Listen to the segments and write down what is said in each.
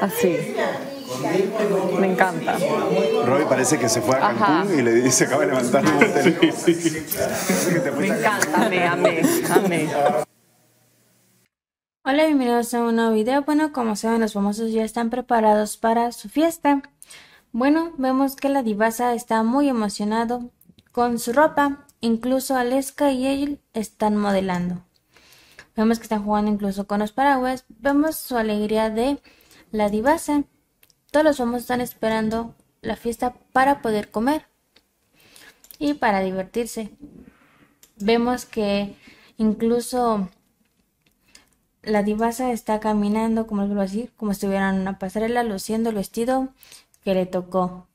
Así. Me encanta. Roy parece que se fue a Cancún y le dice, acaba de levantar Me encanta, amé, amé, Hola, bienvenidos a un nuevo video. Bueno, como saben, los famosos ya están preparados para su fiesta. Bueno, vemos que la divasa está muy emocionado con su ropa. Incluso Aleska y él están modelando. Vemos que están jugando incluso con los paraguas. Vemos su alegría de la divasa Todos los famosos están esperando la fiesta para poder comer y para divertirse. Vemos que incluso la divasa está caminando, como les vuelvo a como si en una pasarela luciendo el vestido que le tocó.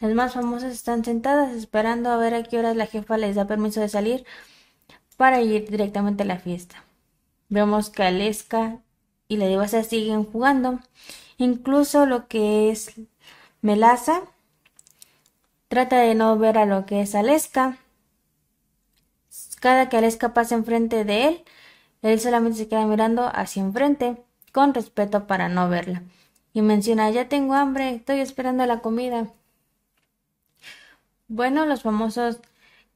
Las más famosas están sentadas esperando a ver a qué horas la jefa les da permiso de salir para ir directamente a la fiesta. Vemos que alesca y la Divasa siguen jugando. Incluso lo que es Melaza trata de no ver a lo que es Aleska. Cada que Aleska pasa enfrente de él, él solamente se queda mirando hacia enfrente, con respeto para no verla. Y menciona, ya tengo hambre, estoy esperando la comida. Bueno, los famosos,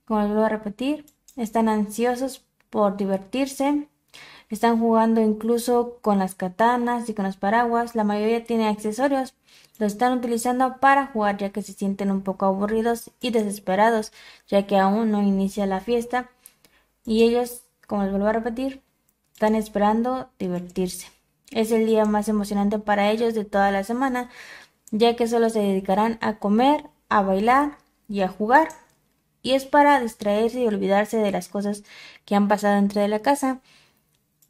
como les voy a repetir, están ansiosos por divertirse, están jugando incluso con las katanas y con los paraguas. La mayoría tiene accesorios. Los están utilizando para jugar ya que se sienten un poco aburridos y desesperados ya que aún no inicia la fiesta. Y ellos, como les vuelvo a repetir, están esperando divertirse. Es el día más emocionante para ellos de toda la semana ya que solo se dedicarán a comer, a bailar y a jugar y es para distraerse y olvidarse de las cosas que han pasado dentro de la casa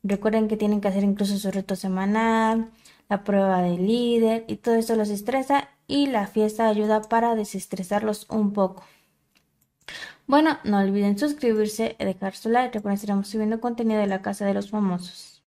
Recuerden que tienen que hacer incluso su reto semanal, la prueba de líder y todo eso los estresa y la fiesta ayuda para desestresarlos un poco. Bueno, no olviden suscribirse, dejar su like, recuerden estaremos subiendo contenido de la Casa de los Famosos.